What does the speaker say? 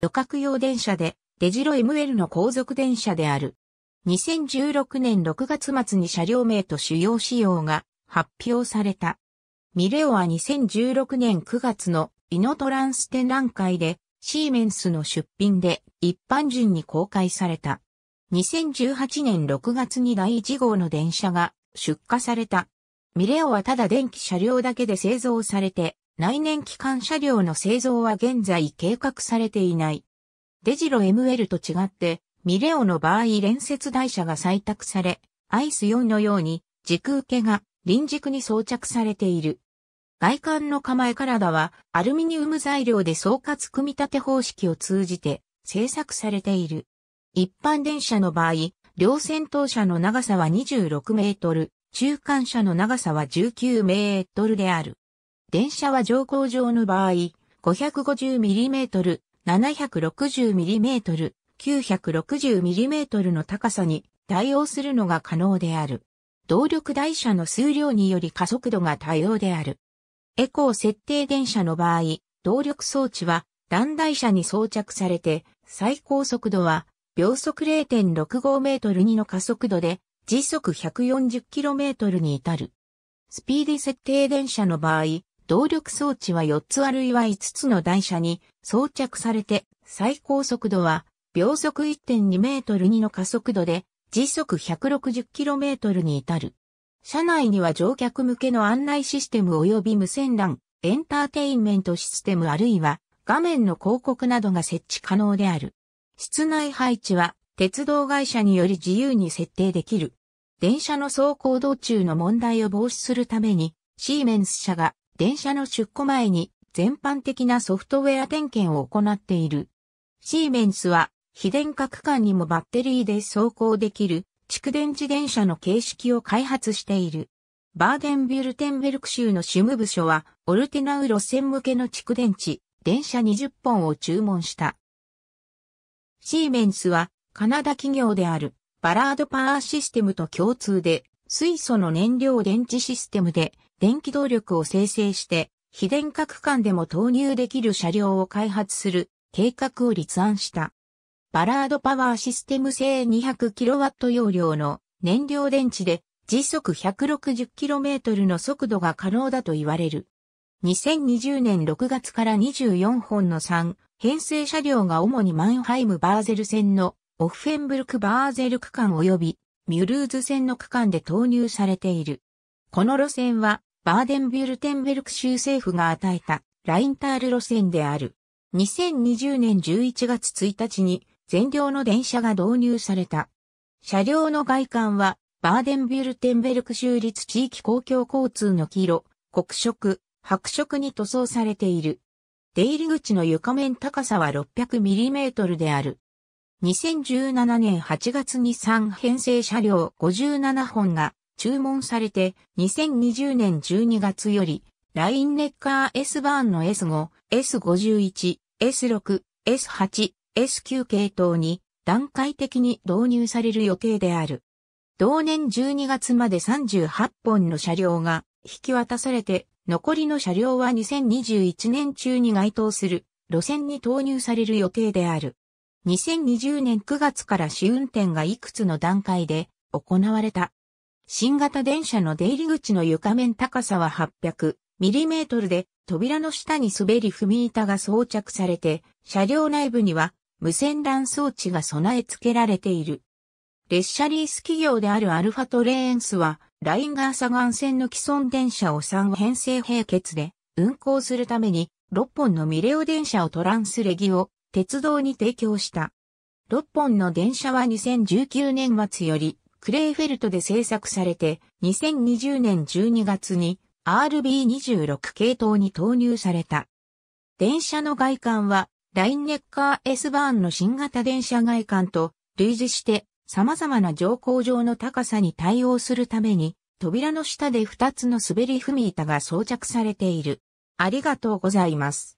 旅客用電車で、デジロ ML の後続電車である。2016年6月末に車両名と主要仕様が発表された。ミレオは2016年9月のイノトランス展覧会でシーメンスの出品で一般人に公開された。2018年6月に第1号の電車が出荷された。ミレオはただ電気車両だけで製造されて内燃機関車両の製造は現在計画されていない。デジロ ML と違って、ミレオの場合連接台車が採択され、アイス4のように軸受けが輪軸に装着されている。外観の構え体はアルミニウム材料で総括組み立て方式を通じて製作されている。一般電車の場合、両先頭車の長さは26メートル、中間車の長さは19メートルである。電車は乗降場の場合、550mm、760mm、960mm の高さに対応するのが可能である。動力台車の数量により加速度が多様である。エコー設定電車の場合、動力装置は断台車に装着されて、最高速度は秒速0.65メートル2の加速度で、時速140キロメートルに至る。スピーディ設定電車の場合、動力装置は4つあるいは5つの台車に装着されて、最高速度は秒速1.2メートル2の加速度で時速1 6 0キロメートルに至る。車内には乗客向けの案内システム及び無線 LAN、エンターテインメントシステムあるいは画面の広告などが設置可能である。室内配置は鉄道会社により自由に設定できる。電車の走行道中の問題を防止するために、シーメンス社が電車の出庫前に全般的なソフトウェア点検を行っている。シーメンスは、非電化区間にもバッテリーで走行できる蓄電自転車の形式を開発している。バーデンビュルテンベルク州の主務部署は、オルテナウ路線向けの蓄電池、電車20本を注文した。シーメンスは、カナダ企業である、バラードパワーシステムと共通で、水素の燃料電池システムで、電気動力を生成して、非電化区間でも投入できる車両を開発する計画を立案した。バラードパワーシステム製 200kW 容量の燃料電池で時速 160km の速度が可能だと言われる。2020年6月から24本の3編成車両が主にマンハイム・バーゼル線のオフフェンブルク・バーゼル区間及びミュルーズ線の区間で投入されている。この路線はバーデンビュルテンベルク州政府が与えたラインタール路線である。2020年11月1日に全量の電車が導入された。車両の外観はバーデンビュルテンベルク州立地域公共交通の黄色、黒色、白色に塗装されている。出入り口の床面高さは 600mm である。2017年8月に3編成車両57本が注文されて2020年12月よりラインネッカー S バーンの S5、S51、S6、S8、S9 系統に段階的に導入される予定である。同年12月まで38本の車両が引き渡されて、残りの車両は2021年中に該当する路線に投入される予定である。2020年9月から試運転がいくつの段階で行われた。新型電車の出入り口の床面高さは800ミリメートルで、扉の下に滑り踏み板が装着されて、車両内部には無線 LAN 装置が備え付けられている。列車リース企業であるアルファトレーンスは、ラインガーサガン線の既存電車を3編成並結で運行するために、6本のミレオ電車をトランスレギを鉄道に提供した。6本の電車は2019年末よりクレイフェルトで製作されて、2020年12月に RB26 系統に投入された。電車の外観は、ラインネッカー S バーンの新型電車外観と類似して様々な乗降場の高さに対応するために、扉の下で2つの滑り踏み板が装着されている。ありがとうございます。